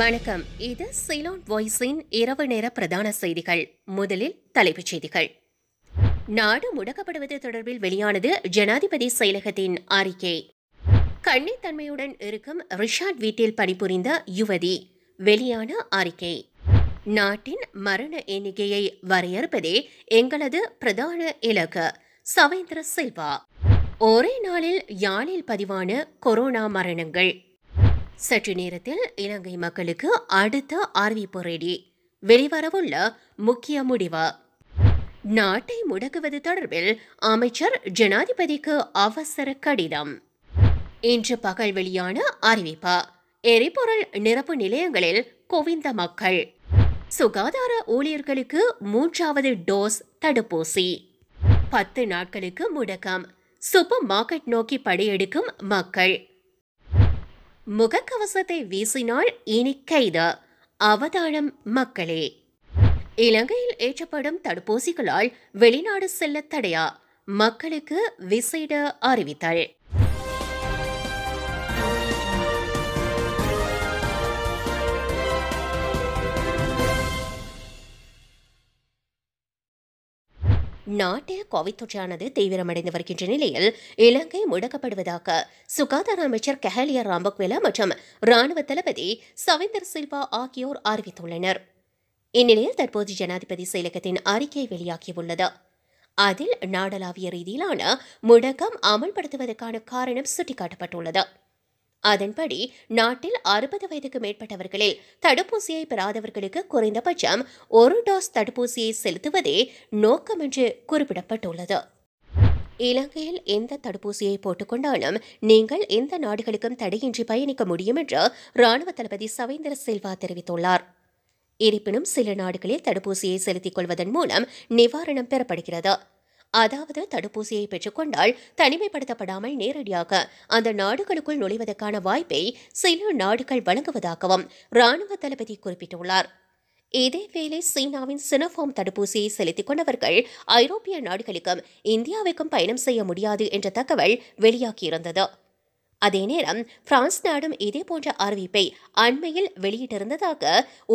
வணக்கம் இது சிலோன் வாய்ஸின் இரவு நேர பிரதான செய்திகள் முதலில் தலைப்புச் செய்திகள் நாடு முடக்கப்படுவது தொடர்பில் வெளியானது ஜனாதிபதி செயலகத்தின் அறிக்கை கண்ணித்தன்மையுடன் இருக்கும் ரிஷாட் வீட்டில் பணிபுரிந்த யுவதி வெளியான அறிக்கை நாட்டின் மரண எண்ணிக்கையை வரையறுப்பதே எங்களது பிரதான இலக்கு சவேந்திர சில்வா ஒரே நாளில் யாழில் பதிவான கொரோனா மரணங்கள் சற்று நேரத்தில் இலங்கை மக்களுக்கு அடுத்த அறிவிப்பு ரேடி வெளிவரவுள்ள முக்கிய முடிவு நாட்டை முடக்குவது தொடர்பில் அமைச்சர் ஜனாதிபதிக்கு அவசர கடிதம் இன்று பகல் வெளியான அறிவிப்பு எரிபொருள் நிரப்பு நிலையங்களில் குவிந்த மக்கள் சுகாதார ஊழியர்களுக்கு மூன்றாவது டோஸ் தடுப்பூசி பத்து நாட்களுக்கு முடக்கம் சூப்பர் மார்க்கெட் நோக்கி படையெடுக்கும் மக்கள் முகக்கவசத்தை வீசினால் இனி கைது அவதானம் மக்களே இலங்கையில் ஏற்றப்படும் தடுப்பூசிகளால் வெளிநாடு செல்ல தடையா மக்களுக்கு விசேட அறிவித்தல் நாட்டில் கோவிட் தொற்றானது தீவிரமடைந்து வருகின்ற நிலையில் இலங்கை முடக்கப்படுவதாக சுகாதார அமைச்சர் கஹலியா ராம்பக்வெல மற்றும் ராணுவ தளபதி சவேந்தர் சில்வா ஆகியோர் அறிவித்துள்ளனர் இந்நிலையில் தற்போது ஜனாதிபதி செயலகத்தின் அறிக்கை வெளியாகியுள்ளது அதில் நாடளாவிய ரீதியிலான முடக்கம் அமல்படுத்துவதற்கான காரணம் சுட்டிக்காட்டப்பட்டுள்ளது அதன்படி நாட்டில் அறுபது வயதுக்கு மேற்பட்டவர்களில் தடுப்பூசியை பெறாதவர்களுக்கு குறைந்தபட்சம் ஒரு டோஸ் தடுப்பூசியை செலுத்துவதே நோக்கம் என்று குறிப்பிடப்பட்டுள்ளது இலங்கையில் எந்த தடுப்பூசியை போட்டுக்கொண்டாலும் நீங்கள் எந்த நாடுகளுக்கும் தடையின்றி பயணிக்க முடியும் என்று ராணுவ தளபதி சவேந்திர செல்வா தெரிவித்துள்ளார் இருப்பினும் சில நாடுகளில் தடுப்பூசியை செலுத்திக் கொள்வதன் மூலம் நிவாரணம் பெறப்படுகிறது அதாவது தடுப்பூசியை பெற்றுக்கொண்டால் தனிமைப்படுத்தப்படாமல் நேரடியாக அந்த நாடுகளுக்குள் நுழைவதற்கான வாய்ப்பை சில நாடுகள் வழங்குவதாகவும் ராணுவ தளபதி குறிப்பிட்டுள்ளார் இதேவேளை சீனாவின் சினோஃபார்ம் தடுப்பூசியை செலுத்திக் கொண்டவர்கள் ஐரோப்பிய நாடுகளுக்கும் இந்தியாவுக்கும் பயணம் செய்ய முடியாது என்ற தகவல் வெளியாகியிருந்தது அதே நேரம் பிரான்ஸ் நாடும் இதே போன்ற அறிவிப்பை அண்மையில் வெளியிட்டிருந்ததாக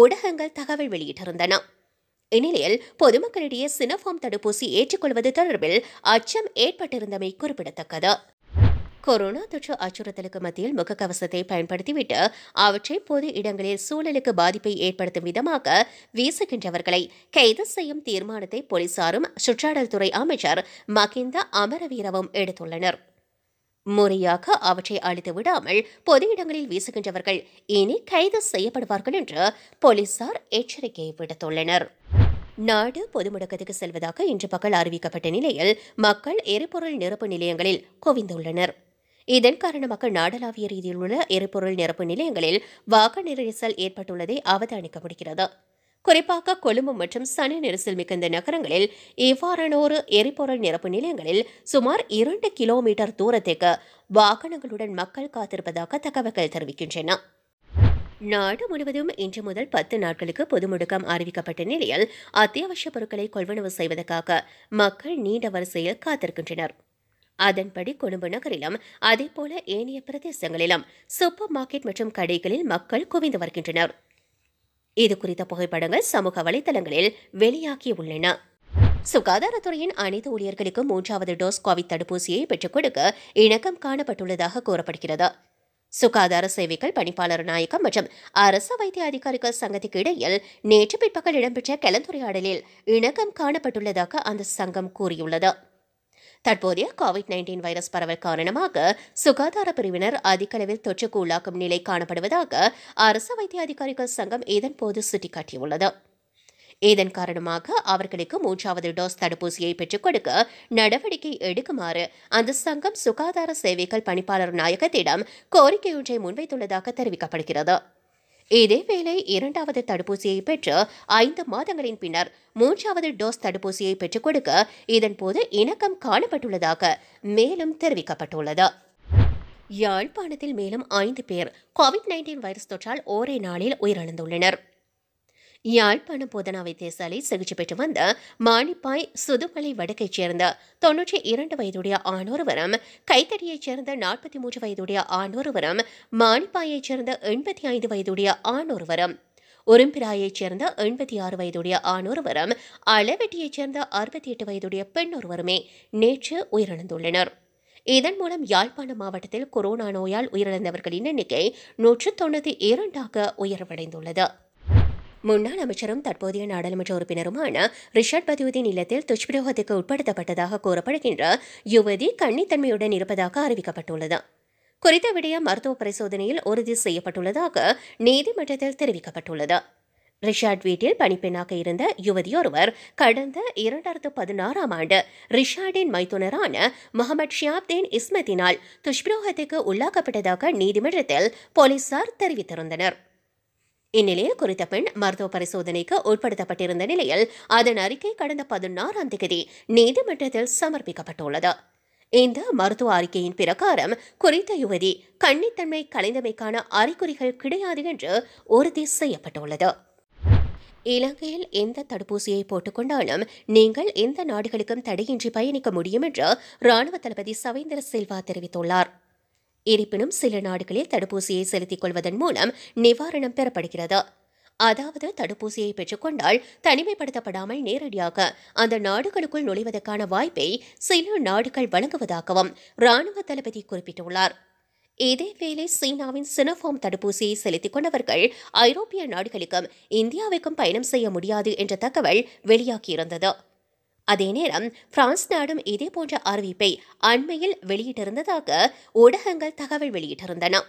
ஊடகங்கள் தகவல் வெளியிட்டிருந்தன இந்நிலையில் பொதுமக்களிடையே சினஃபார்ம் தடுப்பூசி ஏற்றுக்கொள்வது தொடர்பில் அச்சம் ஏற்பட்டிருந்தமை குறிப்பிடத்தக்கது கொரோனா தொற்று அச்சுறுத்தலுக்கு மத்தியில் முகக்கவசத்தை பயன்படுத்திவிட்டு அவற்றை பொது இடங்களில் சூழலுக்கு பாதிப்பை ஏற்படுத்தும் விதமாக வீசுகின்றவர்களை கைது செய்யும் தீர்மானத்தை போலீசாரும் சுற்றாடல் துறை அமைச்சர் மகிந்த அமரவீரவும் எடுத்துள்ளனர் முறையாக அவற்றை அழித்து விடாமல் பொது இடங்களில் வீசுகின்றவர்கள் இனி கைது செய்யப்படுவார்கள் என்று போலீசார் எச்சரிக்கை விடுத்துள்ளனர் நாடு பொதுமுடக்கத்துக்கு செல்வதாக இன்று பகல் அறிவிக்கப்பட்ட நிலையில் மக்கள் எரிபொருள் நிரப்பு நிலையங்களில் குவிந்துள்ளனர் இதன் காரணமாக நாடளாவிய ரீதியில் உள்ள எரிபொருள் நிரப்பு நிலையங்களில் வாக நெரிசல் ஏற்பட்டுள்ளதை அவதானிக்க முடிகிறது குறிப்பாக கொழும்பு மற்றும் சனி நெரிசல் மிகுந்த நகரங்களில் இவ்வாறனோரு எரிபொருள் நிரப்பு நிலையங்களில் சுமார் இரண்டு கிலோமீட்டர் தூரத்துக்கு வாகனங்களுடன் மக்கள் காத்திருப்பதாக தகவல்கள் தெரிவிக்கின்றன நாடு முழுவதும் இன்று முதல் பத்து நாட்களுக்கு பொது முடக்கம் அறிவிக்கப்பட்ட நிலையில் அத்தியாவசிய பொருட்களை கொள்வனவு செய்வதற்காக மக்கள் நீண்ட வரிசையில் காத்திருக்கின்றனர் அதன்படி கொழும்பு நகரிலும் அதேபோல ஏனைய பிரதேசங்களிலும் சூப்பர் மார்க்கெட் மற்றும் கடைகளில் மக்கள் குவிந்து வருகின்றனர் இது குறித்த புகைப்படங்கள் சமூக வலைதளங்களில் வெளியாகியுள்ளன சுகாதாரத்துறையின் அனைத்து ஊழியர்களுக்கும் மூன்றாவது டோஸ் கோவிட் தடுப்பூசியை பெற்றுக் கொடுக்க இணக்கம் காணப்பட்டுள்ளதாக கூறப்படுகிறது சுகாதார சேவைகள் பணிப்பாளர் நாயகம் மற்றும் அரசு வைத்திய அதிகாரிகள் சங்கத்துக்கு இடையில் நேற்று பிற்பகல் இடம்பெற்ற கலந்துரையாடலில் இணக்கம் காணப்பட்டுள்ளதாக அந்த சங்கம் கூறியுள்ளது தற்போதைய கோவிட் நைன்டீன் வைரஸ் பரவல் காரணமாக சுகாதார பிரிவினர் அதிக அளவில் தொற்றுக்கு உள்ளாக்கும் நிலை காணப்படுவதாக அரசு வைத்திய அதிகாரிகள் சங்கம் இதன்போது சுட்டிக்காட்டியுள்ளது இதன் காரணமாக அவர்களுக்கு மூன்றாவது டோஸ் தடுப்பூசியை பெற்றுக் கொடுக்க நடவடிக்கை எடுக்குமாறு அந்த சங்கம் சுகாதார சேவைகள் பணிப்பாளர் நாயகத்திடம் கோரிக்கையொன்றை முன்வைத்துள்ளதாக தெரிவிக்கப்படுகிறது இதேவேளை இரண்டாவது தடுப்பூசியை பெற்று ஐந்து மாதங்களின் பின்னர் மூன்றாவது டோஸ் தடுப்பூசியை பெற்றுக் கொடுக்க இதன்போது இணக்கம் காணப்பட்டுள்ளதாக மேலும் தெரிவிக்கப்பட்டுள்ளது யாழ்ப்பாணத்தில் மேலும் ஐந்து பேர் கோவிட் நைன்டீன் வைரஸ் தொற்றால் ஒரே நாளில் உயிரிழந்துள்ளனர் யாழ்ப்பாண போதனா வைத்தியசாலை சிகிச்சை பெற்று வந்த மாணிப்பாய் சுதுமலை வடக்கைச் சேர்ந்த தொன்னூற்றி இரண்டு வயதுடைய ஆணொருவரும் கைத்தடியைச் சேர்ந்த நாற்பத்தி மூன்று வயதுடைய ஆணொருவரும் மாணிப்பாயைச் சேர்ந்த எண்பத்தி ஐந்து வயதுடைய ஆணொருவரும் உரும்பிராயைச் சேர்ந்த எண்பத்தி ஆறு வயதுடைய ஆணொருவரும் அளவெட்டியைச் சேர்ந்த அறுபத்தி எட்டு வயதுடைய பெண் ஒருவருமே நேற்று உயிரிழந்துள்ளனர் இதன் மூலம் யாழ்ப்பாண மாவட்டத்தில் கொரோனா நோயால் உயிரிழந்தவர்களின் எண்ணிக்கை நூற்று தொண்ணூற்றி இரண்டாக உயர்வடைந்துள்ளது முன்னாள் அமைச்சரும் தற்போதைய நாடாளுமன்ற உறுப்பினருமான ரிஷாட் பதியுதீன் இல்லத்தில் துஷ்பிரயோகத்துக்கு உட்படுத்தப்பட்டதாக கூறப்படுகின்ற யுவதி கண்ணித்தன்மையுடன் இருப்பதாக அறிவிக்கப்பட்டுள்ளது குறித்த விடய மருத்துவ பரிசோதனையில் உறுதி செய்யப்பட்டுள்ளதாக நீதிமன்றத்தில் தெரிவிக்கப்பட்டுள்ளது ரிஷாட் வீட்டில் பணிப்பெண்ணாக இருந்த யுவதியொருவர் கடந்த இரண்டாயிரத்து பதினாறாம் ஆண்டு ரிஷாடின் மைத்துனரான முகமது ஷியாப்தேன் இஸ்மத்தினால் துஷ்பிரோகத்துக்கு உள்ளாக்கப்பட்டதாக நீதிமன்றத்தில் போலீசார் தெரிவித்திருந்தனர் இந்நிலையில் குறித்த பெண் மருத்துவ பரிசோதனைக்கு உட்படுத்தப்பட்டிருந்த நிலையில் அதன் அறிக்கை கடந்த பதினாறாம் தேதி நீதிமன்றத்தில் சமர்ப்பிக்கப்பட்டுள்ளது இந்த மருத்துவ அறிக்கையின் பிரகாரம் குறித்த யுவதி கண்ணித்தன்மை கலைந்தமைக்கான அறிகுறிகள் கிடையாது என்று உறுதி செய்யப்பட்டுள்ளது இலங்கையில் எந்த தடுப்பூசியை போட்டுக்கொண்டாலும் நீங்கள் எந்த நாடுகளுக்கும் தடையின்றி பயணிக்க முடியும் என்று ராணுவ தளபதி சவேந்திர சில்வா தெரிவித்துள்ளார் இருப்பினும் சில நாடுகளில் தடுப்பூசியை செலுத்திக் கொள்வதன் மூலம் நிவாரணம் பெறப்படுகிறது அதாவது தடுப்பூசியை பெற்றுக்கொண்டால் தனிமைப்படுத்தப்படாமல் நேரடியாக அந்த நாடுகளுக்குள் நுழைவதற்கான வாய்ப்பை சில நாடுகள் வழங்குவதாகவும் ராணுவ தளபதி குறிப்பிட்டுள்ளார் இதேவேளை சீனாவின் சினோஃபார்ம் தடுப்பூசியை செலுத்திக் கொண்டவர்கள் ஐரோப்பிய நாடுகளுக்கும் இந்தியாவுக்கும் பயணம் செய்ய முடியாது என்ற தகவல் வெளியாகியிருந்தது அதே நேரம் பிரான்ஸ் நாடும் இதேபோன்ற அறிவிப்பை அண்மையில் வெளியிட்டிருந்ததாக ஊடகங்கள் தகவல் வெளியிட்டிருந்தன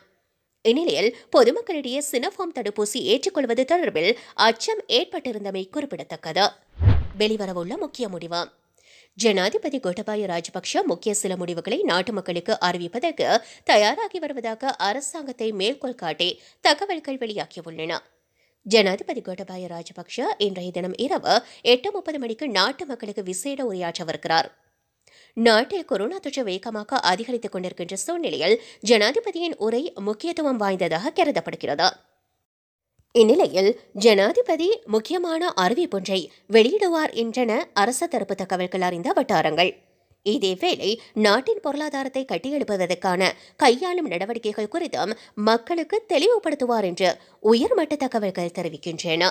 இந்நிலையில் பொதுமக்களிடையே சினோஃபார்ம் தடுப்பூசி ஏற்றுக்கொள்வது தொடர்பில் அச்சம் ஏற்பட்டிருந்தமை குறிப்பிடத்தக்கது வெளிவரவுள்ள முக்கிய முடிவு ஜனாதிபதி கோட்டபாய ராஜபக்ஷ முக்கிய சில முடிவுகளை நாட்டு மக்களுக்கு அறிவிப்பதற்கு தயாராகி வருவதாக அரசாங்கத்தை மேற்கோள் காட்டி தகவல்கள் வெளியாகியுள்ளன ஜனாதிபதி கோட்டபாய ராஜபக்ஷ இன்றைய தினம் இரவு எட்டு முப்பது மணிக்கு நாட்டு மக்களுக்கு விசேட உரையாற்றவிருக்கிறார் நாட்டில் கொரோனா தொற்று வேகமாக அதிகரித்துக் கொண்டிருக்கின்ற சூழ்நிலையில் ஜனாதிபதியின் உரை முக்கியத்துவம் வாய்ந்ததாக கருதப்படுகிறது இந்நிலையில் ஜனாதிபதி முக்கியமான அறிவிப்பொன்றை வெளியிடுவார் என்றன அரச தரப்பு தகவல்கள் அறிந்த வட்டாரங்கள் இதேவேளை நாட்டின் பொருளாதாரத்தை கட்டியெழுப்பதற்கான கையாளும் நடவடிக்கைகள் குறித்தும் மக்களுக்கு தெளிவுபடுத்துவார் என்று உயர்மட்ட தகவல்கள் தெரிவிக்கின்றன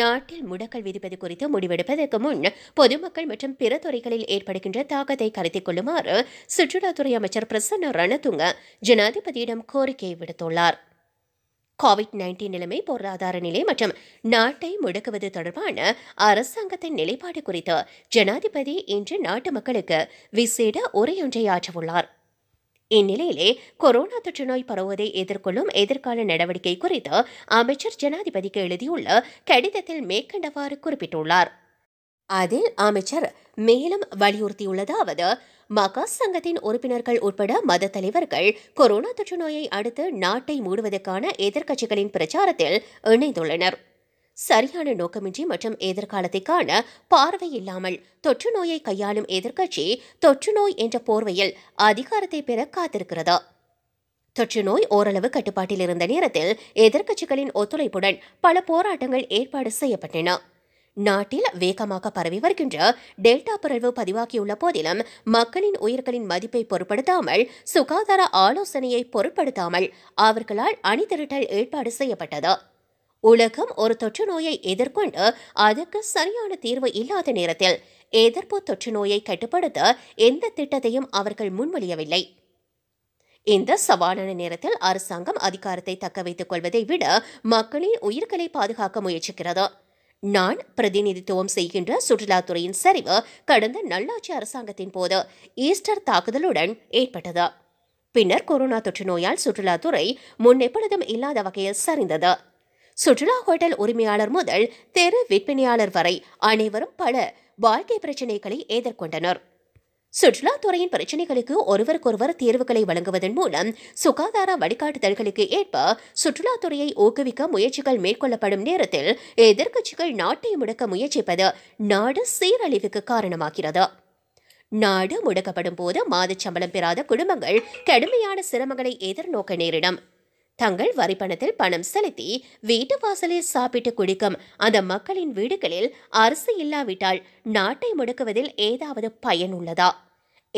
நாட்டில் முடக்கல் விதிப்பது குறித்து முடிவெடுப்பதற்கு முன் பொதுமக்கள் மற்றும் பிற துறைகளில் ஏற்படுகின்ற தாக்கத்தை கருத்தில் கொள்ளுமாறு சுற்றுலாத்துறை அமைச்சர் பிரசன்ன ரணதுங்க ஜனாதிபதியிடம் கோரிக்கை விடுத்துள்ளார் கோவிட் நைன்டீன் நிலைமை பொருளாதார நிலை மற்றும் நாட்டை முடக்குவது தொடர்பான அரசாங்கத்தின் நிலைப்பாடு குறித்து ஜனாதிபதி இன்று நாட்டு மக்களுக்கு விசேட உரையொன்றை ஆற்றவுள்ளார் இந்நிலையிலே கொரோனா தொற்று நோய் பரவுவதை எதிர்கொள்ளும் எதிர்கால நடவடிக்கை குறித்து அமைச்சர் ஜனாதிபதிக்கு எழுதியுள்ள கடிதத்தில் மேற்கண்டவாறு குறிப்பிட்டுள்ளார் அதில் அமைச்சர் மேலும் வலியுறுத்தியுள்ளதாவது மகா சங்கத்தின் உறுப்பினர்கள் உட்பட மத தலைவர்கள் கொரோனா தொற்று நோயை அடுத்து நாட்டை மூடுவதற்கான எதிர்க்கட்சிகளின் பிரச்சாரத்தில் இணைந்துள்ளனர் சரியான நோக்கமின்றி மற்றும் எதிர்காலத்திற்கான பார்வை இல்லாமல் தொற்று நோயை கையாளும் எதிர்க்கட்சி தொற்று நோய் என்ற போர்வையில் அதிகாரத்தை பெற காத்திருக்கிறது தொற்று நோய் ஓரளவு கட்டுப்பாட்டில் இருந்த நேரத்தில் எதிர்க்கட்சிகளின் ஒத்துழைப்புடன் பல போராட்டங்கள் ஏற்பாடு செய்யப்பட்டன நாட்டில் வேகமாக பரவி வருகின்ற டெல்டா பரவு பதிவாகியுள்ள போதிலும் மக்களின் உயிர்களின் மதிப்பை பொருட்படுத்தாமல் சுகாதார ஆலோசனையை பொருட்படுத்தாமல் அவர்களால் அணிதிரட்டல் ஏற்பாடு செய்யப்பட்டது உலகம் ஒரு தொற்று நோயை எதிர்கொண்டு அதற்கு சரியான தீர்வு இல்லாத நேரத்தில் எதிர்ப்பு தொற்று நோயை கட்டுப்படுத்த எந்த திட்டத்தையும் அவர்கள் முன்மொழியவில்லை இந்த சவாலான நேரத்தில் அரசாங்கம் அதிகாரத்தை தக்க வைத்துக் கொள்வதை விட மக்களின் உயிர்களை பாதுகாக்க முயற்சிக்கிறது நான் பிரதிநிதித்துவம் செய்கின்ற சுற்றுலாத்துறையின் சரிவு கடந்த நல்லாட்சி அரசாங்கத்தின் போது ஈஸ்டர் தாக்குதலுடன் ஏற்பட்டது பின்னர் கொரோனா தொற்று நோயால் சுற்றுலாத்துறை முன்னெப்பொழுதும் இல்லாத வகையில் சரிந்தது சுற்றுலா ஹோட்டல் உரிமையாளர் முதல் தெரு விற்பனையாளர் வரை அனைவரும் பல வாழ்க்கை பிரச்சினைகளை எதிர்கொண்டனர் சுற்றுலாத்துறையின் பிரச்சினைகளுக்கு ஒருவருக்கொருவர் தீர்வுகளை வழங்குவதன் மூலம் சுகாதார வழிகாட்டுதல்களுக்கு ஏற்ப சுற்றுலாத்துறையை ஊக்குவிக்க முயற்சிகள் மேற்கொள்ளப்படும் நேரத்தில் எதிர்க்கட்சிகள் நாட்டை முடக்க முயற்சிப்பது நாடு சீரழிவுக்கு காரணமாகிறது நாடு முடக்கப்படும் போது மாதச் சம்பளம் பெறாத குடும்பங்கள் கடுமையான சிரமங்களை எதிர்நோக்க நேரிடும் தங்கள் வரிப்பணத்தில் பணம் செலுத்தி வீட்டு வாசலில் சாப்பிட்டு குடிக்கும் அந்த மக்களின் வீடுகளில் அரசு இல்லாவிட்டால் நாட்டை முடக்குவதில் ஏதாவது பயன் உள்ளதா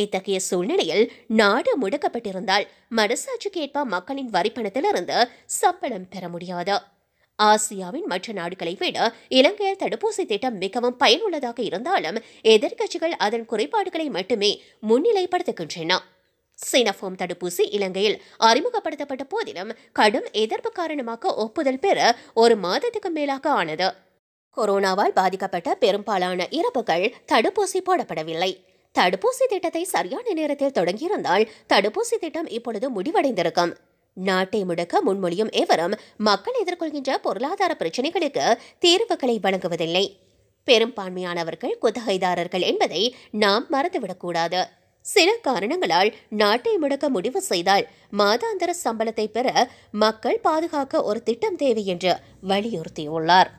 இத்தகைய சூழ்நிலையில் நாடு முடக்கப்பட்டிருந்தால் கேட்ப மக்களின் வரிப்பணத்திலிருந்து சம்பளம் பெற முடியாது ஆசியாவின் மற்ற நாடுகளை விட இலங்கையில் தடுப்பூசி திட்டம் மிகவும் பயனுள்ளதாக இருந்தாலும் எதிர்க்கட்சிகள் அதன் குறைபாடுகளை மட்டுமே முன்னிலைப்படுத்துகின்றன சினஃபோம் தடுப்பூசி இலங்கையில் அறிமுகப்படுத்தப்பட்ட போதிலும் கடும் எதிர்ப்பு காரணமாக ஒப்புதல் பெற ஒரு மாதத்துக்கு மேலாக ஆனது கொரோனாவால் பாதிக்கப்பட்ட பெரும்பாலான இறப்புகள் தடுப்பூசி போடப்படவில்லை தடுப்பூசி திட்டத்தை சரியான நேரத்தில் தொடங்கியிருந்தால் தடுப்பூசி திட்டம் இப்பொழுது முடிவடைந்திருக்கும் நாட்டை முடக்க முன்மொழியும் எவரும் மக்கள் எதிர்கொள்கின்ற பொருளாதார பிரச்சினைகளுக்கு தீர்வுகளை வழங்குவதில்லை பெரும்பான்மையானவர்கள் குத்தகைதாரர்கள் என்பதை நாம் மறந்துவிடக்கூடாது சில காரணங்களால் நாட்டை முடக்க முடிவு செய்தால் மாதாந்திர சம்பளத்தை பெற மக்கள் பாதுகாக்க ஒரு திட்டம் தேவை என்று வலியுறுத்தியுள்ளார்